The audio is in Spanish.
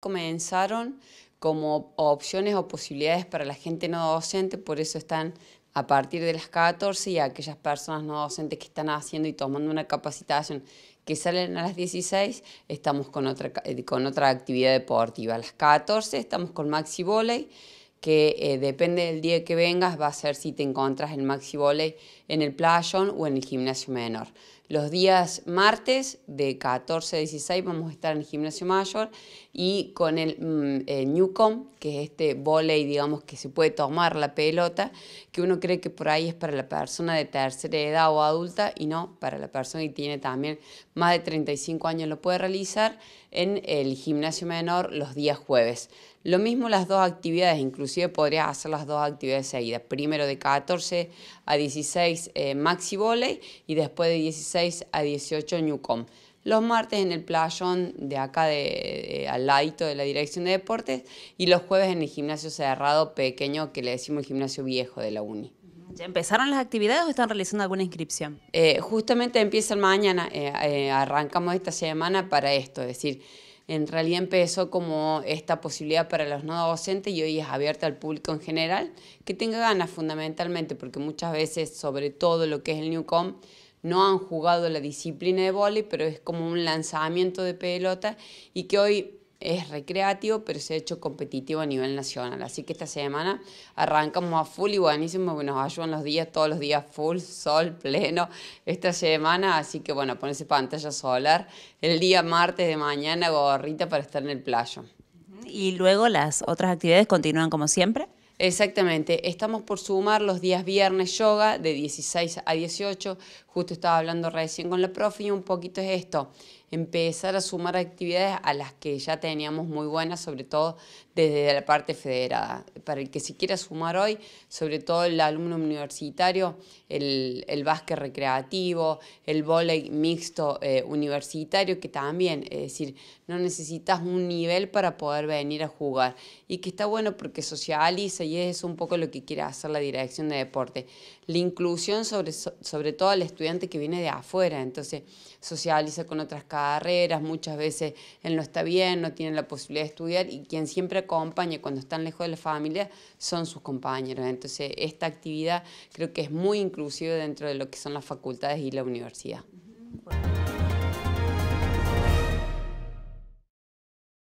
Comenzaron como opciones o posibilidades para la gente no docente, por eso están a partir de las 14 y aquellas personas no docentes que están haciendo y tomando una capacitación que salen a las 16, estamos con otra, eh, con otra actividad deportiva. A las 14 estamos con Maxi Volley, que eh, depende del día que vengas, va a ser si te encontras el Maxi Volley en el playón o en el gimnasio menor. Los días martes de 14 a 16 vamos a estar en el gimnasio mayor y con el, mm, eh, Newcom, que es este volei, digamos, que se puede tomar la pelota, que uno cree que por ahí es para la persona de tercera edad o adulta y no, para la persona que tiene también más de 35 años lo puede realizar en el gimnasio menor los días jueves. Lo mismo las dos actividades, inclusive podría hacer las dos actividades seguidas, primero de 14 a 16 eh, maxi volei y después de 16 a 18 Newcom. Los martes en el playón de acá, de, al ladito de la dirección de deportes, y los jueves en el gimnasio cerrado pequeño que le decimos el gimnasio viejo de la uni. ¿Ya empezaron las actividades o están realizando alguna inscripción? Eh, justamente empiezan mañana, eh, eh, arrancamos esta semana para esto, es decir, en realidad empezó como esta posibilidad para los no docentes y hoy es abierta al público en general, que tenga ganas fundamentalmente, porque muchas veces, sobre todo lo que es el Newcom, no han jugado la disciplina de vóley, pero es como un lanzamiento de pelota y que hoy es recreativo, pero se ha hecho competitivo a nivel nacional. Así que esta semana arrancamos a full y buenísimo, nos ayudan los días, todos los días full, sol, pleno, esta semana. Así que bueno, ponerse pantalla solar el día martes de mañana, gorrita para estar en el playo. Y luego las otras actividades continúan como siempre. Exactamente, estamos por sumar los días viernes yoga de 16 a 18, justo estaba hablando recién con la profe y un poquito es esto, empezar a sumar actividades a las que ya teníamos muy buenas, sobre todo desde la parte federada. Para el que se quiera sumar hoy, sobre todo el alumno universitario, el, básquet recreativo, el voleibol mixto eh, universitario, que también, es decir, no necesitas un nivel para poder venir a jugar. Y que está bueno porque socializa y es un poco lo que quiere hacer la dirección de deporte. La inclusión sobre, sobre todo al estudiante que viene de afuera, entonces socializa con otras carreras, muchas veces él no está bien, no tiene la posibilidad de estudiar y quien siempre acompaña cuando están lejos de la familia son sus compañeros. Entonces esta actividad creo que es muy inclusiva dentro de lo que son las facultades y la universidad.